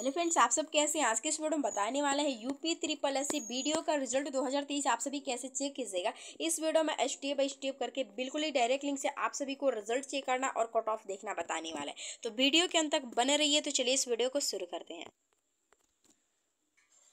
hello friends आप सब कैसे हैं आज के इस वीडियो में बताने वाला है UP triple S C video का रिजल्ट 2023 आप सभी कैसे चेक कीजिएगा इस वीडियो में स्टेप बाई स्टेप करके बिल्कुल ही डायरेक्ट लिंक से आप सभी को रिजल्ट चेक करना और कट ऑफ देखना बताने वाला है तो वीडियो के अंत तक बने रहिए तो चलिए इस वीडियो को शुरू करते हैं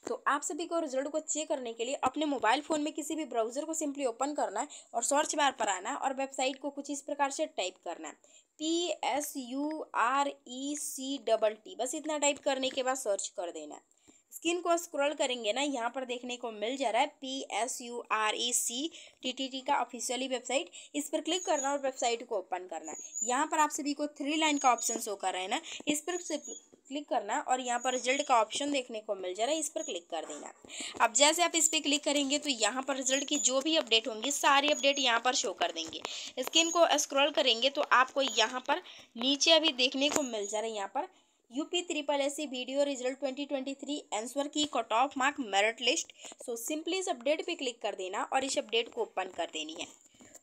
तो आप सभी को रिजल्ट को चेक करने के लिए अपने मोबाइल फ़ोन में किसी भी ब्राउज़र को सिंपली ओपन करना है और सर्च बार पर आना है और वेबसाइट को कुछ इस प्रकार से टाइप करना है P S U R E C double T बस इतना टाइप करने के बाद सर्च कर देना है स्क्रीन को स्क्रॉल करेंगे ना यहाँ पर देखने को मिल जा रहा है P S U R E C T T T का ऑफिशियली वेबसाइट इस पर क्लिक करना और वेबसाइट को ओपन करना है यहाँ पर आप सभी को थ्री लाइन का ऑप्शन शो कर रहे हैं ना इस पर क्लिक करना और यहाँ पर रिजल्ट का ऑप्शन देखने को मिल जा रहा है इस पर क्लिक कर देना अब जैसे आप इस पर क्लिक करेंगे तो यहाँ पर रिजल्ट की जो भी अपडेट होंगी सारी अपडेट यहाँ पर शो कर देंगे स्क्रीन को स्क्रॉल करेंगे तो आपको यहाँ पर नीचे अभी देखने को मिल जा रहा है यहाँ पर UP triple S C video result 2023 answer key cut off mark merit list so simply इस अपडेट पे क्लिक कर देना और इस अपडेट को ओपन कर देनी है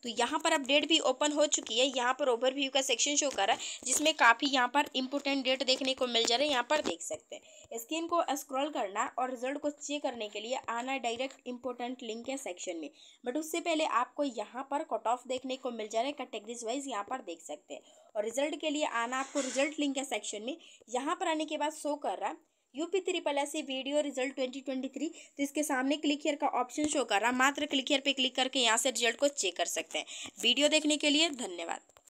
तो यहाँ पर अपडेट भी ओपन हो चुकी है यहाँ पर ओवरव्यू का सेक्शन शो कर रहा है जिसमें काफ़ी यहाँ पर इंपोर्टेंट डेट देखने को मिल जा रहा है यहाँ पर देख सकते हैं स्क्रीन को स्क्रॉल करना और रिजल्ट को चेक करने के लिए आना डायरेक्ट इंपोर्टेंट लिंक है सेक्शन में बट उससे पहले आपको यहाँ पर कट ऑफ देखने को मिल जा रहा है कैटेगरीज वाइज यहाँ पर देख सकते हैं और रिजल्ट के लिए आना आपको रिजल्ट लिंक है सेक्शन में यहाँ पर आने के बाद शो कर रहा है यूपी त्रिपला से वीडियो रिजल्ट 2023 तो इसके सामने क्लिक हेयर का ऑप्शन शो कर रहा मात्र क्लिक हेयर पे क्लिक करके यहाँ से रिजल्ट को चेक कर सकते हैं वीडियो देखने के लिए धन्यवाद